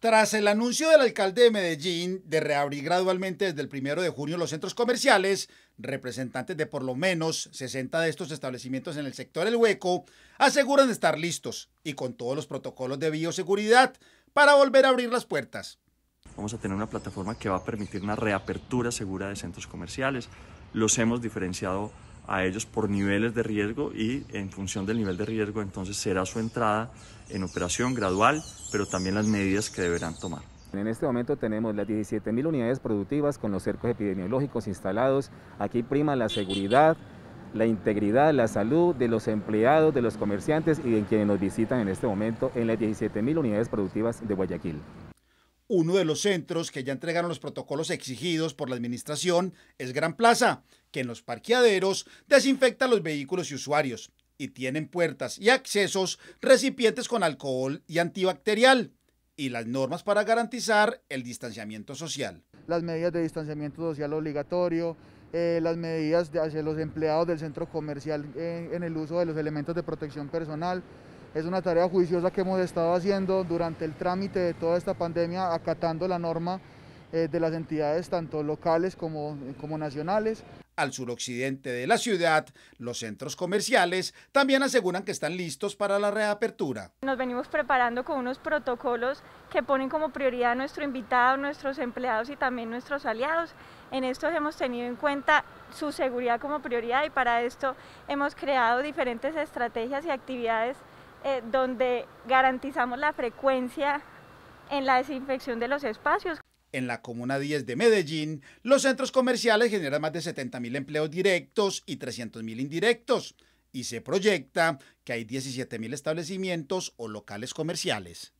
Tras el anuncio del alcalde de Medellín de reabrir gradualmente desde el primero de junio los centros comerciales, representantes de por lo menos 60 de estos establecimientos en el sector El Hueco aseguran estar listos y con todos los protocolos de bioseguridad para volver a abrir las puertas. Vamos a tener una plataforma que va a permitir una reapertura segura de centros comerciales. Los hemos diferenciado a ellos por niveles de riesgo y en función del nivel de riesgo entonces será su entrada en operación gradual, pero también las medidas que deberán tomar. En este momento tenemos las 17.000 unidades productivas con los cercos epidemiológicos instalados. Aquí prima la seguridad, la integridad, la salud de los empleados, de los comerciantes y de quienes nos visitan en este momento en las 17.000 unidades productivas de Guayaquil. Uno de los centros que ya entregaron los protocolos exigidos por la administración es Gran Plaza, que en los parqueaderos desinfecta los vehículos y usuarios y tienen puertas y accesos recipientes con alcohol y antibacterial y las normas para garantizar el distanciamiento social. Las medidas de distanciamiento social obligatorio, eh, las medidas hacia los empleados del centro comercial eh, en el uso de los elementos de protección personal, es una tarea juiciosa que hemos estado haciendo durante el trámite de toda esta pandemia, acatando la norma eh, de las entidades tanto locales como, como nacionales. Al suroccidente de la ciudad, los centros comerciales también aseguran que están listos para la reapertura. Nos venimos preparando con unos protocolos que ponen como prioridad a nuestro invitado, nuestros empleados y también nuestros aliados. En estos hemos tenido en cuenta su seguridad como prioridad y para esto hemos creado diferentes estrategias y actividades eh, donde garantizamos la frecuencia en la desinfección de los espacios. En la Comuna 10 de Medellín, los centros comerciales generan más de 70.000 empleos directos y 300.000 indirectos, y se proyecta que hay 17.000 establecimientos o locales comerciales.